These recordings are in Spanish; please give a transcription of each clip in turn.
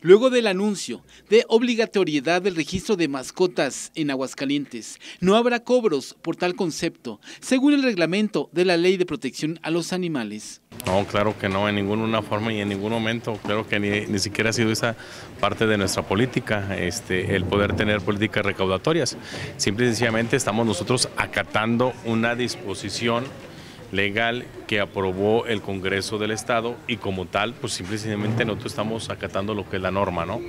Luego del anuncio de obligatoriedad del registro de mascotas en Aguascalientes, no habrá cobros por tal concepto, según el reglamento de la Ley de Protección a los Animales. No, claro que no, en ninguna forma y en ningún momento, Creo que ni, siquiera ha sido esa parte de nuestra política, este, el poder tener políticas recaudatorias. Simple y sencillamente estamos nosotros acatando una disposición legal que aprobó el Congreso del Estado y como tal, pues simplemente nosotros estamos acatando lo que es la norma, ¿no?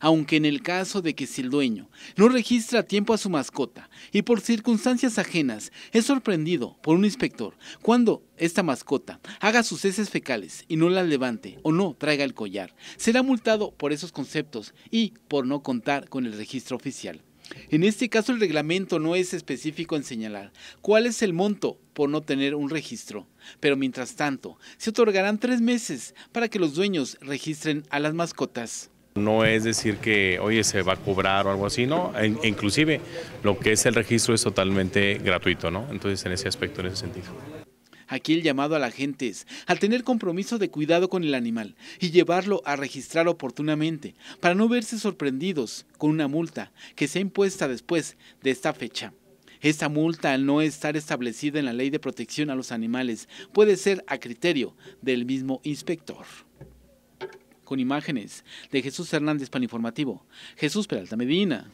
Aunque en el caso de que si el dueño no registra a tiempo a su mascota y por circunstancias ajenas es sorprendido por un inspector cuando esta mascota haga sus heces fecales y no la levante o no traiga el collar, será multado por esos conceptos y por no contar con el registro oficial. En este caso el reglamento no es específico en señalar cuál es el monto por no tener un registro, pero mientras tanto se otorgarán tres meses para que los dueños registren a las mascotas. No es decir que, oye, se va a cobrar o algo así, ¿no? E inclusive lo que es el registro es totalmente gratuito, ¿no? Entonces en ese aspecto, en ese sentido. Aquí el llamado a la gente es al tener compromiso de cuidado con el animal y llevarlo a registrar oportunamente para no verse sorprendidos con una multa que sea impuesta después de esta fecha. Esta multa, al no estar establecida en la Ley de Protección a los Animales, puede ser a criterio del mismo inspector. Con imágenes de Jesús Hernández Paninformativo, Jesús Peralta Medina.